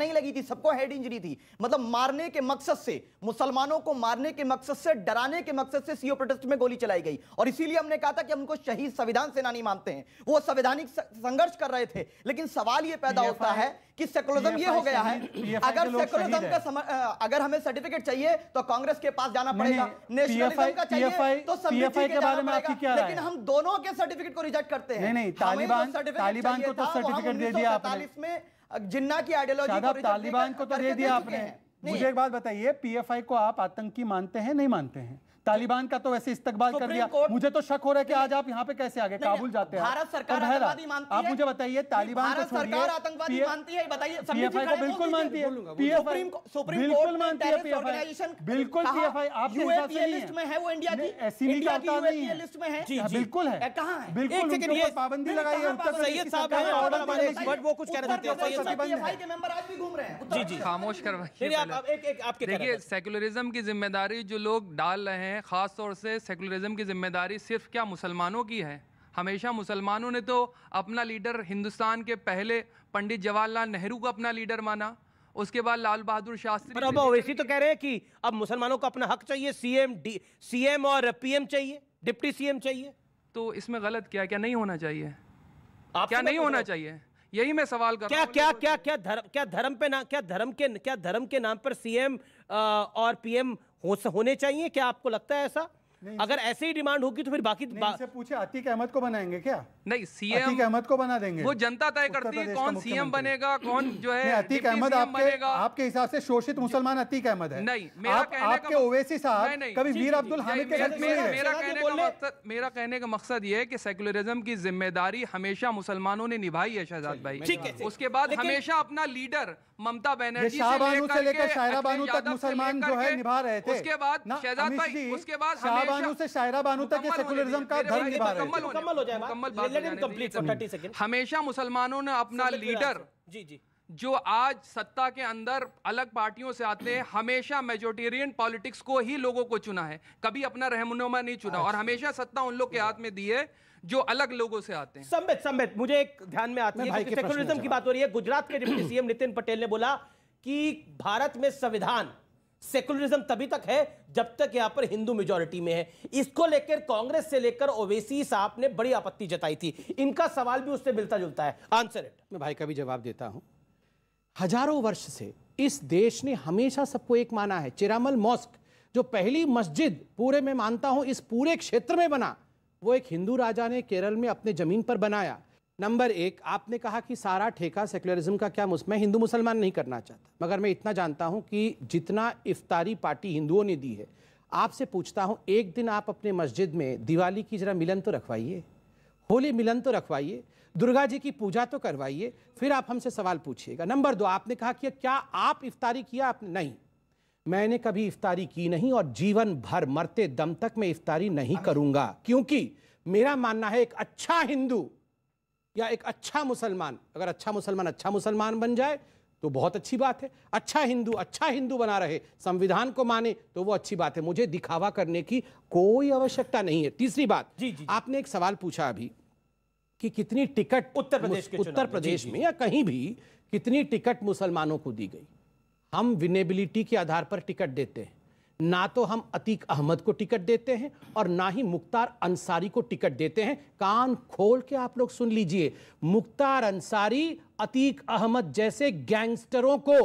नहीं लगी थी सबको हेड इंजरी थी मतलब मारने के मकसद से मुसलमानों को मारने के मकसद से डराने के मकसद से सीओ प्रोटेस्ट में गोली चलाई गई और इसीलिए हमने कहा था कि हम उनको शहीद संविधान सेनानी मानते हैं वो संवैधानिक संघर्ष कर रहे थे लेकिन सवाल ये पैदा होता है कि सेकुलरिज्म ये हो गया है अगर सेकुलरिज्म का सम, अगर हमें सर्टिफिकेट चाहिए तो कांग्रेस के पास जाना पड़ेगा नेशनलिज्म का चाहिए तो के, के बारे में आपकी क्या लेकिन हम दोनों के सर्टिफिकेट को रिजेक्ट करते हैं नहीं नहीं तालिबान तालिबान को तो सर्टिफिकेट दे दिया आपने जिन्ना की आइडियोलॉजी तालिबान को तो दे दिया आपने मुझे एक बात बताइए पीएफआई को आप आतंकी मानते हैं नहीं मानते हैं तालिबान का तो वैसे इस्तकबाल कर दिया मुझे तो शक हो रहा है कि आज आप यहाँ पे कैसे आगे काबुल जाते हैं भारत सरकार आतंकवादी मानती है आप मुझे बताइए तालिबान भारत सरकार आतंकवादी मानती है पीएफआई को बिल्कुल मानती है सुप्रीम मानती है पीएफआई बिल्कुल पीएफआई आप लिस्ट में है वो इंडिया की ऐसी नहीं नहीं है है पाबंदी लगाई है उत्तर सैयद साहब ऑर्डर बट वो कुछ तो हैं खामोश करवाइए देखिए सेकुलरिज्म की जिम्मेदारी जो लोग डाल रहे हैं हैं ख़ास तौर से सेकुलरिज्म की जिम्मेदारी सिर्फ क्या मुसलमानों की है हमेशा मुसलमानों ने तो अपना लीडर हिंदुस्तान के पहले पंडित जवाहरलाल नेहरू को अपना लीडर माना उसके बाद लाल बहादुर शास्त्री पर अब ओवैसी तो कह रहे हैं कि अब मुसलमानों को अपना हक चाहिए सीएम सीएम और पीएम चाहिए डिप्टी सीएम चाहिए तो इसमें गलत क्या क्या नहीं होना चाहिए आप क्या नहीं होना चाहिए यही मैं सवाल कर क्या क्या क्या क्या धर्म क्या धर्म पे ना क्या धर्म के क्या धर्म के नाम पर सीएम और पीएम होने चाहिए क्या आपको लगता है ऐसा अगर ऐसे ही डिमांड होगी तो फिर बाकी बा... से पूछे अतीक अहमद को बनाएंगे क्या नहीं सीएम आतिक अहमद को बना देंगे वो जनता तय करती है कौन सीएम बनेगा कौन जो है अतीक अहमद आपके आपके हिसाब से शोषित मुसलमान अतीक अहमद है नहीं मेरा आप, आपके ओवैसी साहब कभी वीर अब्दुल हामिद के मेरा कहने का मतलब- मकसद मेरा कहने का मकसद ये है की सेक्युलरिज्म की जिम्मेदारी हमेशा मुसलमानों ने निभाई है शहजाद भाई ठीक है उसके बाद हमेशा अपना लीडर ममता बनर्जी से लेकर शायरा बानू तक मुसलमान जो है निभा रहे थे उसके बाद शहजाद भाई उसके बाद बानू से शायरा बानू तक सेकुलरिज्म का धर्म निभा रहे हैं हमेशा मुसलमानों ने अपना लीडर जी जी जो आज सत्ता के अंदर अलग पार्टियों से आते हैं हमेशा मेजोरिटेरियन पॉलिटिक्स को ही लोगों को चुना है कभी अपना रहमनुमा नहीं चुना और अच्छा। हमेशा सत्ता उन लोग के हाथ में दी है जो अलग लोगों से आते हैं संबित संबित मुझे एक ध्यान में आती है सेकुलरिज्म की बात हो रही है गुजरात के डिप्टी सीएम नितिन पटेल ने बोला कि भारत में संविधान सेकुलरिज्म तभी तक है जब तक यहां पर हिंदू मेजोरिटी में है इसको लेकर कांग्रेस से लेकर ओवेसी साहब ने बड़ी आपत्ति जताई थी इनका सवाल भी उससे मिलता जुलता है आंसर इट मैं भाई का भी जवाब देता हूं हजारों वर्ष से इस देश ने हमेशा सबको एक माना है चिरामल मॉस्क जो पहली मस्जिद पूरे में मानता हूं इस पूरे क्षेत्र में बना वो एक हिंदू राजा ने केरल में अपने जमीन पर बनाया नंबर एक आपने कहा कि सारा ठेका सेकुलरिज्म का क्या मैं हिंदू मुसलमान नहीं करना चाहता मगर मैं इतना जानता हूँ कि जितना इफ्तारी पार्टी हिंदुओं ने दी है आपसे पूछता हूँ एक दिन आप अपने मस्जिद में दिवाली की जरा मिलन तो रखवाइए होली मिलन तो रखवाइए दुर्गा जी की पूजा तो करवाइए फिर आप हमसे सवाल पूछिएगा नंबर दो आपने कहा कि क्या आप इफ्तारी किया आप नहीं मैंने कभी इफ्तारी की नहीं और जीवन भर मरते दम तक मैं इफ्तारी नहीं करूंगा क्योंकि मेरा मानना है एक अच्छा हिंदू या एक अच्छा मुसलमान अगर अच्छा मुसलमान अच्छा मुसलमान बन जाए तो बहुत अच्छी बात है अच्छा हिंदू अच्छा हिंदू बना रहे संविधान को माने तो वो अच्छी बात है मुझे दिखावा करने की कोई आवश्यकता नहीं है तीसरी बात जी, जी, आपने एक सवाल पूछा अभी कि कितनी टिकट उत्तर प्रदेश के उत्तर प्रदेश जी, में या कहीं भी कितनी टिकट मुसलमानों को दी गई हम विनेबिलिटी के आधार पर टिकट देते हैं ना तो हम अतीक अहमद को टिकट देते हैं और ना ही मुख्तार अंसारी को टिकट देते हैं कान खोल के आप लोग सुन लीजिए मुख्तार अंसारी अतीक अहमद जैसे गैंगस्टरों को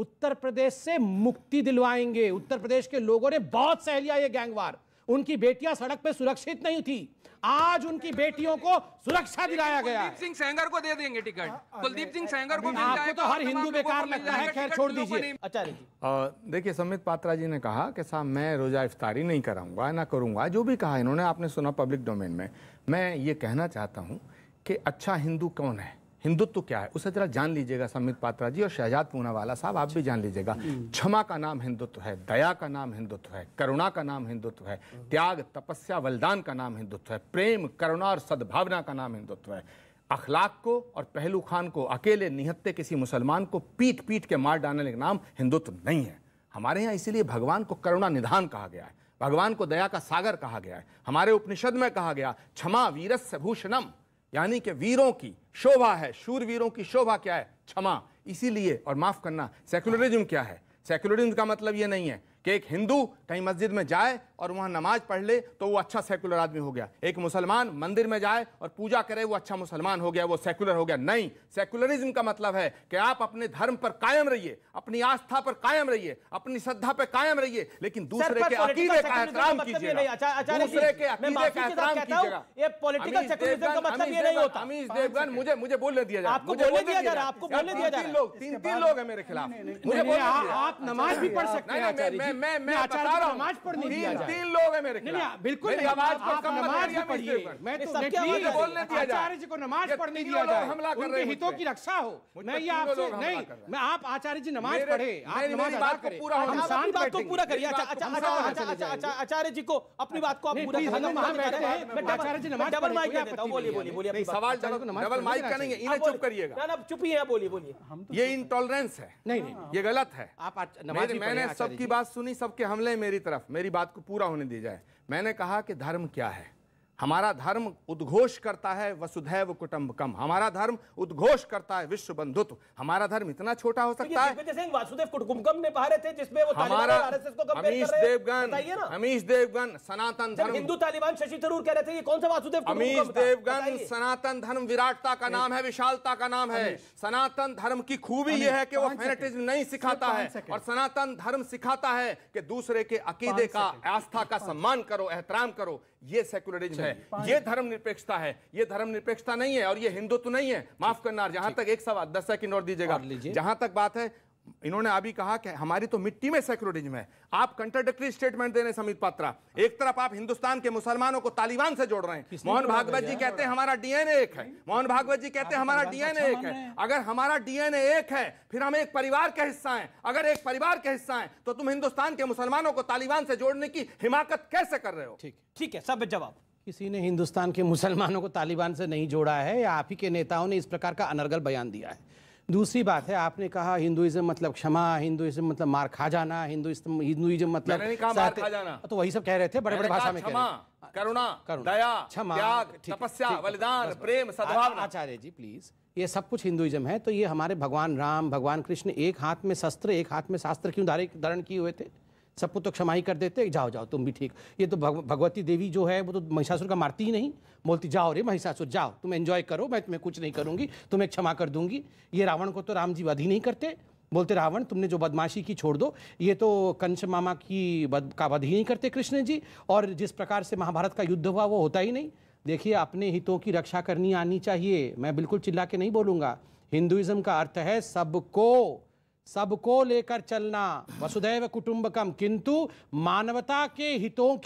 उत्तर प्रदेश से मुक्ति दिलवाएंगे उत्तर प्रदेश के लोगों ने बहुत सह लिया ये गैंगवार उनकी बेटियां सड़क पे सुरक्षित नहीं थी आज उनकी बेटियों को सुरक्षा दिलाया गया कुलदीप सिंह सेंगर को दे देंगे टिकट हाँ, हाँ, कुलदीप सिंह सेंगर को आपको तो हर हिंदू बेकार लगता है खैर छोड़ दीजिए आचार्य अच्छा, जी देखिए समित पात्रा जी ने कहा कि साहब मैं रोजा इफ्तारी नहीं कराऊंगा ना करूंगा जो भी कहा इन्होंने आपने सुना पब्लिक डोमेन में मैं ये कहना चाहता हूँ कि अच्छा हिंदू कौन है हिंदुत्व क्या है उसे जरा जान लीजिएगा समित पात्रा जी और शहजाद पूनावाला साहब आप भी जान लीजिएगा क्षमा का नाम हिंदुत्व है दया का नाम हिंदुत्व है करुणा का नाम हिंदुत्व है त्याग तपस्या बलिदान का नाम हिंदुत्व है प्रेम करुणा और सद्भावना का नाम हिंदुत्व है अखलाक को और पहलू खान को अकेले निहत्ते किसी मुसलमान को पीट पीट के मार डालने का नाम हिंदुत्व नहीं है हमारे यहाँ इसीलिए भगवान को करुणा निधान कहा गया है भगवान को दया का सागर कहा गया है हमारे उपनिषद में कहा गया क्षमा वीरस्य भूषणम यानी कि वीरों की शोभा है शूरवीरों की शोभा क्या है क्षमा इसीलिए और माफ़ करना सेक्युलरिज्म क्या है सेक्युलरिज्म का मतलब ये नहीं है कि एक हिंदू कहीं मस्जिद में जाए और वहाँ नमाज पढ़ ले तो वो अच्छा सेकुलर आदमी हो गया एक मुसलमान मंदिर में जाए और पूजा करे वो अच्छा मुसलमान हो गया वो सेकुलर हो गया नहीं सेकुलरिज्म का मतलब है कि आप अपने धर्म पर कायम रहिए अपनी आस्था पर कायम रहिए अपनी श्रद्धा पर कायम रहिए लेकिन मतलब दूसरे के अकीदे का एहतराम कीजिएगा मतलब मुझे मुझे बोलने दिया जाए लोग तीन तीन लोग हैं मेरे खिलाफ मुझे आप नमाज भी पढ़ सकते हैं मैं मैं मैं बता रहा हूं दिया तीन लोग हैं मेरे नहीं बिल्कुल मेरी आवाज पर कम नमाज पढ़िए मैं तो सबके बोलने दिया आचार्य जी को नमाज पढ़ने दिया जाए हमला कर रहे हितों की रक्षा हो मैं ये आपसे नहीं मैं आप आचार्य जी नमाज पढ़े आप नमाज बात को पूरा हम शांत बात को पूरा करिए अच्छा, अच्छा, अच्छा, आचार्य जी को अपनी बात को आप पूरा तो आचार्य जी नमाज डबल माइक देता हूं बोलिए बोलिए बोलिए सवाल डबल माइक का नहीं है इन्हें चुप करिएगा ना चुप ही है बोलिए बोलिए हम तो ये इनटॉलरेंस है नहीं नहीं ये गलत है आप नमाज मैंने सबकी बात सुनी सबके हमले मेरी तरफ मेरी बात को पूरा पूरा होने दिया जाए मैंने कहा कि धर्म क्या है हमारा धर्म उद्घोष करता है वसुधैव कुटुंबकम हमारा धर्म उद्घोष करता है विश्व बंधुत्व हमारा धर्म इतना छोटा हो सकता है वासुदेव कुटुंबकम ने जिसमें वो हमारा अमीश देवगन अमीश देवगन सनातन धर्म हिंदू तालिबान शशि थरूर कह रहे थे ये कौन सा वासुदेव अमीश देवगन सनातन धर्म विराटता का नाम है विशालता का नाम है सनातन धर्म की खूबी यह है कि वो फेनेटिज्म नहीं सिखाता है और सनातन धर्म सिखाता है कि दूसरे के अकीदे का आस्था का सम्मान करो एहतराम करो ये सेक्युलरिज्म है ये धर्म निरपेक्षता है ये धर्म निरपेक्षता नहीं है और ये हिंदुत्व नहीं है माफ करना जहां तक एक सवाल दस सेकंड और दीजिएगा जहां तक बात है इन्होंने अभी कहा कि हमारी तो मिट्टी में सेक्युलरिज्म है आप कंट्राडिक्टरी स्टेटमेंट देने समित पात्रा एक तरफ आप हिंदुस्तान के मुसलमानों को तालिबान से जोड़ रहे हैं मोहन भागवत जी कहते हैं हमारा डीएनए अच्छा एक है मोहन भागवत जी कहते हैं हमारा डीएनए एक है अगर हमारा डीएनए एक है फिर हम एक परिवार का हिस्सा है अगर एक परिवार का हिस्सा है तो तुम हिंदुस्तान के मुसलमानों को तालिबान से जोड़ने की हिमाकत कैसे कर रहे हो ठीक ठीक है सब जवाब किसी ने हिंदुस्तान के मुसलमानों को तालिबान से नहीं जोड़ा है या आप ही के नेताओं ने इस प्रकार का अनर्गल बयान दिया है दूसरी बात है आपने कहा हिंदुइज्म मतलब क्षमा हिंदुइज्म मतलब मार खा जाना हिंदुइज्म हिंदुइज्म मतलब मार खा जाना तो वही सब कह रहे थे बड़े बड़े भाषा में क्षमा करुणा दया क्षमा तपस्या बलिदान प्रेम सद्भाव आचार्य जी प्लीज ये सब कुछ हिंदुइज्म है तो ये हमारे भगवान राम भगवान कृष्ण एक हाथ में शस्त्र एक हाथ में शास्त्र क्यों धारण किए हुए थे सबको तो क्षमा ही कर देते जाओ जाओ तुम भी ठीक ये तो भग, भगवती देवी जो है वो तो महिषासुर का मारती ही नहीं बोलती जाओ रे महिषासुर जाओ तुम एंजॉय करो मैं तुम्हें कुछ नहीं करूँगी तुम्हें क्षमा कर दूंगी ये रावण को तो राम जी वध ही नहीं करते बोलते रावण तुमने जो बदमाशी की छोड़ दो ये तो कंस मामा की बद, का वध ही नहीं करते कृष्ण जी और जिस प्रकार से महाभारत का युद्ध हुआ वो होता ही नहीं देखिए अपने हितों की रक्षा करनी आनी चाहिए मैं बिल्कुल चिल्ला के नहीं बोलूँगा हिंदुइज़्म का अर्थ है सबको सबको लेकर चलना वसुदैव कुटुंबकम किंतु मानवता के हितों की